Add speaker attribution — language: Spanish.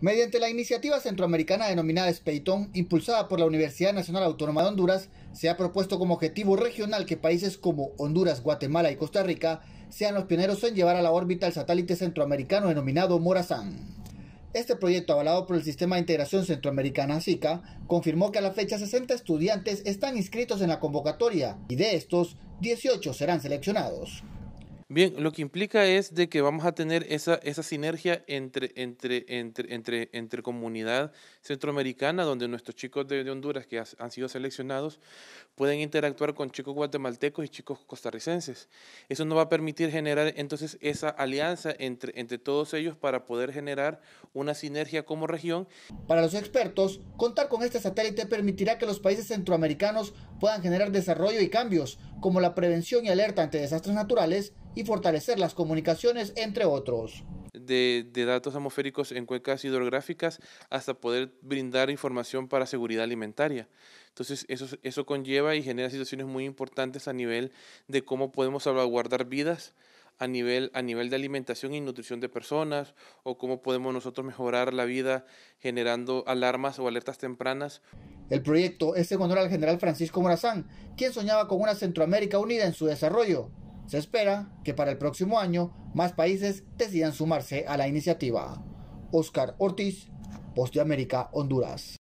Speaker 1: Mediante la iniciativa centroamericana denominada Speiton, impulsada por la Universidad Nacional Autónoma de Honduras, se ha propuesto como objetivo regional que países como Honduras, Guatemala y Costa Rica sean los pioneros en llevar a la órbita el satélite centroamericano denominado Morazán. Este proyecto, avalado por el Sistema de Integración Centroamericana SICA, confirmó que a la fecha 60 estudiantes están inscritos en la convocatoria y de estos, 18 serán seleccionados.
Speaker 2: Bien, lo que implica es de que vamos a tener esa, sinergia entre, entre, entre, comunidad centroamericana, donde nuestros chicos de, Honduras que han sido seleccionados pueden interactuar con chicos guatemaltecos y chicos costarricenses. Eso nos va a permitir generar entonces esa alianza entre todos ellos para poder generar una sinergia como región.
Speaker 1: Para los expertos, contar con este satélite permitirá que los países centroamericanos puedan generar desarrollo y cambios, como la prevención y alerta ante desastres naturales, y fortalecer las comunicaciones, entre otros.
Speaker 2: De, datos atmosféricos en cuencas hidrográficas hasta poder brindar información para seguridad alimentaria. Entonces, eso, eso conlleva y genera situaciones muy importantes a nivel de cómo podemos salvaguardar vidas a nivel, a nivel de alimentación y nutrición de personas o cómo podemos nosotros mejorar la vida generando alarmas o alertas tempranas.
Speaker 1: El proyecto es en honor al general Francisco Morazán, quien soñaba con una Centroamérica unida en su desarrollo se espera que para el próximo año más países decidan sumarse a la iniciativa. Oscar Ortiz, de Honduras.